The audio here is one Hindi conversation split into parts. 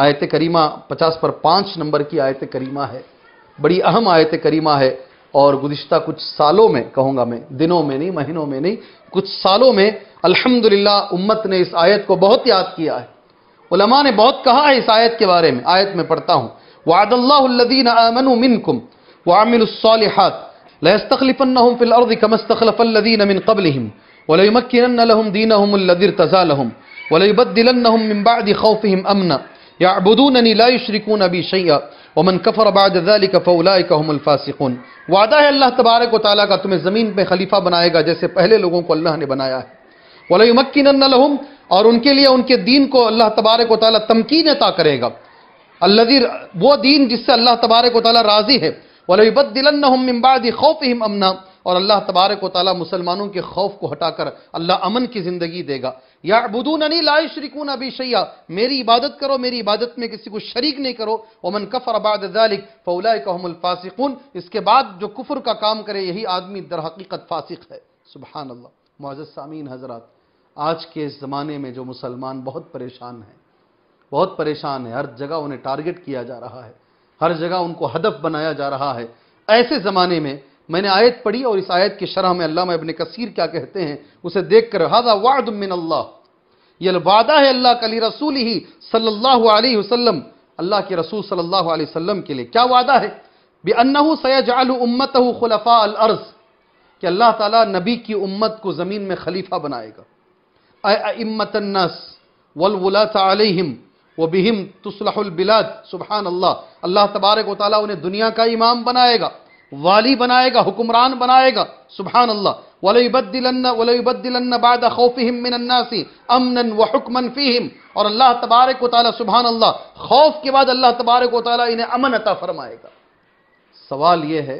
आयत करीमा पचास पर पाँच नंबर की आयत करीमा है बड़ी अहम आयत करीमा है और गुज्तर कुछ सालों में कहूँगा मैं दिनों में नहीं महीनों में नहीं कुछ सालों में अल्हम्दुलिल्लाह उम्मत ने इस आयत को बहुत याद किया है उलमा ने बहुत कहा है इस आयत के बारे में आयत में पढ़ता हूँ वादल्लादीन अमन मिनकुम वामिनसालहत लस्तखलिफ़न फ़िलर्द कमस्तखलफ़ल्लिन मिन कबलहम वलमक्न लहम दीन हमदर तज़ा लहम वलबदिलन मिम्बाद खौफ़ अमना याबुदूननी लाशरिकून अबी शैया वमन कफ़र अबादली वादा है अल्लाह तबारक व का तुम्हें ज़मीन में खलीफा बनाएगा जैसे पहले लोगों को अल्लाह ने बनाया है वलमक्न और उनके लिए उनके दीन को अल्लाह तबारक व ताली तमकीन अता करेगा अल्लदी वो दीन जिससे अल्लाह तबारक व राज़ी है वलबदिलबाद खौफ़ हमना और अल्लाह तबारक वाली मुसलमानों के खौफ को हटाकर अल्लाह अमन की ज़िंदगी देगा या बुदून अनी लाए शरिकून अभी शैया मेरी इबादत करो मेरी इबादत में किसी को शरीक नहीं करो ओमन कफ़र अबादिक फ़ौला कहमलफासिकून इसके बाद जो कुफर का काम करे यही आदमी दर हकीकत फासिक है सुबह अल्लाह मुआज़ सामीन हजरात आज के इस ज़माने में जो मुसलमान बहुत परेशान हैं बहुत परेशान है हर जगह उन्हें टारगेट किया जा रहा है हर जगह उनको हदफ बनाया जा रहा है ऐसे ज़माने में मैंने आयत पढ़ी और इस आयत की शरह में अल्लाह अबन कसीर क्या कहते हैं उसे देख कर हादा वाद ये वादा है अल्लाह कली रसूल ही सल्लल्लाहु अलैहि वसल्लम अल्लाह के रसूल सल्लल्लाहु अलैहि वसल्लम के लिए क्या वादा है बे बेअन्नहु सयाजाल उम्मत खुलफा अल अर्ज कि अल्लाह ताला नबी की उम्मत को ज़मीन में खलीफा बनाएगा अम्मतन्नस वलवला अलहिम व बिहिम तुसलहबिलाद सुबहान अल्लाह अल्लाह तबारक वाली उन्हें दुनिया का इमाम बनाएगा वाली बनाएगा हुक्मरान बनाएगा सुबहान अल्लाह और अल्लाह तबारक व ताली सुबहान अल्लाह खौफ के बाद अल्लाह तबारक व ताली इन्हें अमन अता फरमाएगा सवाल यह है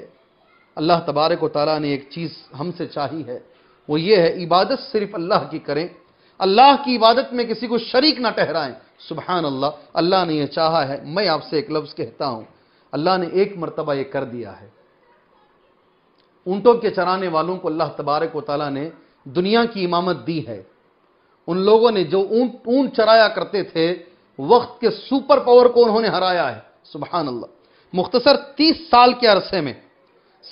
अल्लाह तबारक व ताली ने एक चीज़ हमसे चाही है वो ये है इबादत सिर्फ अल्लाह की करें अल्लाह की इबादत में किसी को शरीक ना ठहराएं सुबहान अल्लाह अल्लाह ने यह चाहा है मैं आपसे एक लफ्ज़ कहता हूं अल्लाह ने एक मरतबा यह कर दिया है ऊंटों के चराने वालों को अल्लाह तबारक वाली ने दुनिया की इमामत दी है उन लोगों ने जो ऊंट ऊंट चराया करते थे वक्त के सुपर पावर को उन्होंने हराया है सुबह अल्लाह मुख्तसर तीस साल के अरसे में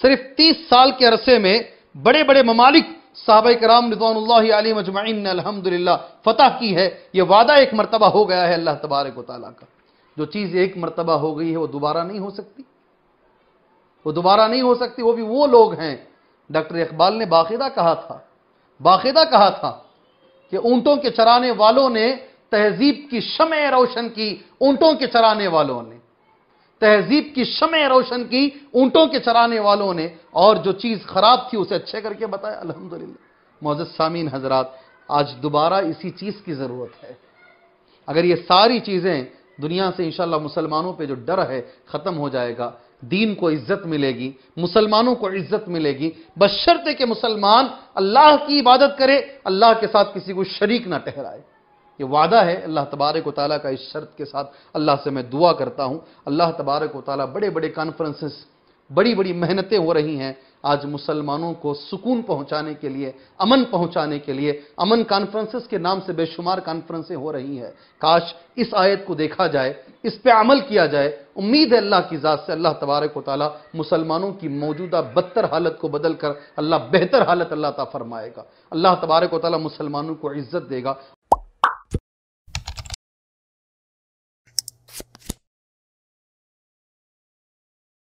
सिर्फ तीस साल के अरसे में बड़े बड़े ममालिक साहब कराम रिजवान मजमाइन ने अलहमदिल्ला फतह की है यह वादा एक मरतबा हो गया है अल्लाह तबारक वाली का जो चीज़ एक मरतबा हो गई है वह दोबारा नहीं हो सकती वो दोबारा नहीं हो सकती वो भी वो लोग हैं डॉक्टर इकबाल ने बाकायदा कहा था बाकायदा कहा था कि ऊंटों के चराने वालों ने तहजीब की शमें रोशन की ऊंटों के चराने वालों ने तहजीब की शमय रोशन की ऊंटों के चराने वालों ने और जो चीज़ ख़राब थी उसे अच्छे करके बताया अलहमदिल्ला मोजद सामीन हजरात आज दोबारा इसी चीज़ की ज़रूरत है अगर ये सारी चीज़ें दुनिया से इंशाला मुसलमानों पे जो डर है खत्म हो जाएगा दीन को इज्जत मिलेगी मुसलमानों को इज्जत मिलेगी बशर्ते के मुसलमान अल्लाह की इबादत करे अल्लाह के साथ किसी को शरीक ना ठहराए ये वादा है अल्लाह तबारक वाली का इस शर्त के साथ अल्लाह से मैं दुआ करता हूं अल्लाह तबारक वाली बड़े बड़े कॉन्फ्रेंसेस बड़ी बड़ी मेहनतें हो रही हैं आज मुसलमानों को सुकून पहुंचाने के लिए अमन पहुंचाने के लिए अमन कॉन्फ्रेंसेस के नाम से बेशुमार कॉन्फ्रेंसें हो रही हैं काश इस आयत को देखा जाए इस पे अमल किया जाए उम्मीद है अल्लाह की ज़ात से अल्लाह तबारक वाली मुसलमानों की मौजूदा बदतर हालत को बदल कर अल्लाह बेहतर हालत अल्लाह ता फरमाएगा अल्लाह तबारक वाली मुसलमानों को इज्जत देगा